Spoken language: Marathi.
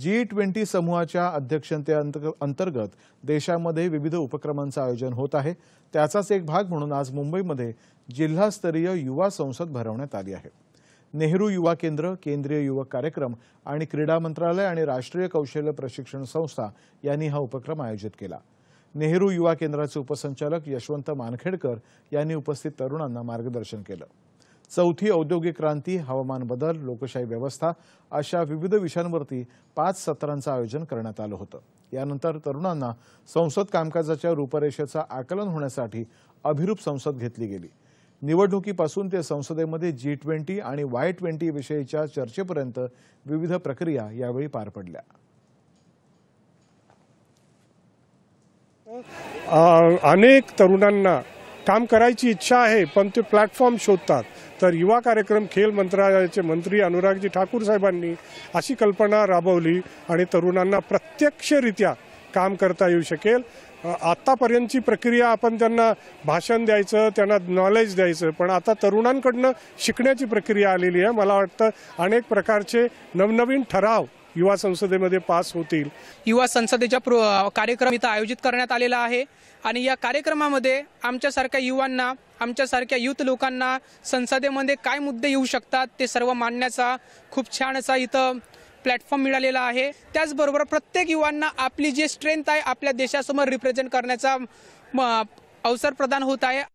जी ट्वेंटी समूहाच्या अध्यक्षते अंतर्गत देशामध्ये विविध उपक्रमांचं आयोजन होत आहे त्याचाच एक भाग म्हणून आज मुंबईमध्ये जिल्हास्तरीय युवा संसद भरवण्यात आली आहे नेहरू युवा केंद्र केंद्रीय युवक कार्यक्रम आणि क्रीडा मंत्रालय आणि राष्ट्रीय कौशल्य प्रशिक्षण संस्था यांनी हा उपक्रम आयोजित केला नेहरू युवा केंद्राचे उपसंचालक यशवंत मानखेडकर यांनी उपस्थित तरुणांना मार्गदर्शन केलं चौथी औद्योगिक क्रांती हवामान बदल लोकशाही व्यवस्था अशा विविध विषयांवरती पाच सत्रांचं आयोजन करण्यात आलं होतं यानंतर तरुणांना संसद कामकाजाच्या रूपरेषेचं आकलन होण्यासाठी अभिरूप संसद घेतली गेली निवडणुकीपासून ते संसदेमध्ये जी ट्वेंटी आणि वाय ट्वेंटी विषयीच्या चर्चेपर्यंत विविध प्रक्रिया यावेळी पार पडल्या अनेक तरुणांना काम करायची इच्छा आहे पण ते प्लॅटफॉर्म शोधतात तर युवा कार्यक्रम खेळ मंत्रालयाचे मंत्री अनुरागजी ठाकूर साहेबांनी अशी कल्पना राबवली आणि तरुणांना प्रत्यक्षरित्या काम करता येऊ शकेल आत्तापर्यंतची प्रक्रिया आपण त्यांना भाषण द्यायचं त्यांना नॉलेज द्यायचं पण आता तरुणांकडनं शिकण्याची प्रक्रिया आलेली आहे मला वाटतं अनेक प्रकारचे नवनवीन ठराव युवा संसदेमध्ये पास होतील युवा संसदेच्या कार्यक्रम इथं आयोजित करण्यात आलेला आहे आणि या कार्यक्रमामध्ये आमच्यासारख्या युवांना आमच्यासारख्या युथ लोकांना संसदेमध्ये काय मुद्दे येऊ शकतात ते सर्व मांडण्याचा खूप छान असा इथं प्लॅटफॉर्म मिळालेला आहे त्याचबरोबर प्रत्येक युवांना आपली जी स्ट्रेंथ आहे आपल्या देशासमोर रिप्रेझेंट करण्याचा अवसर प्रदान होत आहे